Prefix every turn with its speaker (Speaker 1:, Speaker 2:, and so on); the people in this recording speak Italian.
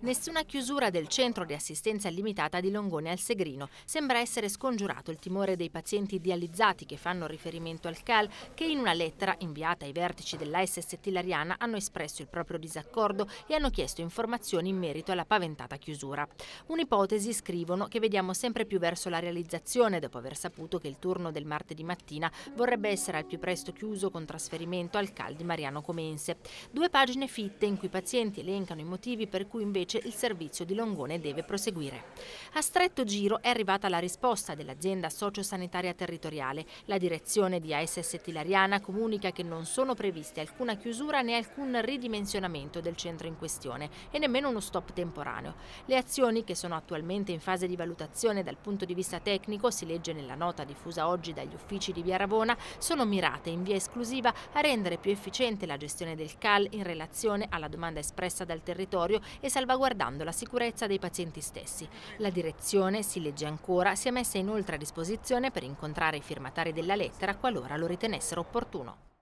Speaker 1: Nessuna chiusura del centro di assistenza limitata di Longone al Segrino. Sembra essere scongiurato il timore dei pazienti idealizzati che fanno riferimento al CAL che in una lettera inviata ai vertici dell'ASS Tilariana hanno espresso il proprio disaccordo e hanno chiesto informazioni in merito alla paventata chiusura. Un'ipotesi, scrivono, che vediamo sempre più verso la realizzazione dopo aver saputo che il turno del martedì mattina vorrebbe essere al più presto chiuso con trasferimento al CAL di Mariano Comense. Due pagine fitte in cui i pazienti elencano i motivi per cui invece invece il servizio di Longone deve proseguire. A stretto giro è arrivata la risposta dell'azienda sociosanitaria territoriale. La direzione di ASS Tilariana comunica che non sono previste alcuna chiusura né alcun ridimensionamento del centro in questione e nemmeno uno stop temporaneo. Le azioni che sono attualmente in fase di valutazione dal punto di vista tecnico, si legge nella nota diffusa oggi dagli uffici di Via Ravona, sono mirate in via esclusiva a rendere più efficiente la gestione del CAL in relazione alla domanda espressa dal territorio e salvaguardare salvaguardando la sicurezza dei pazienti stessi. La direzione, si legge ancora, si è messa inoltre a disposizione per incontrare i firmatari della lettera qualora lo ritenessero opportuno.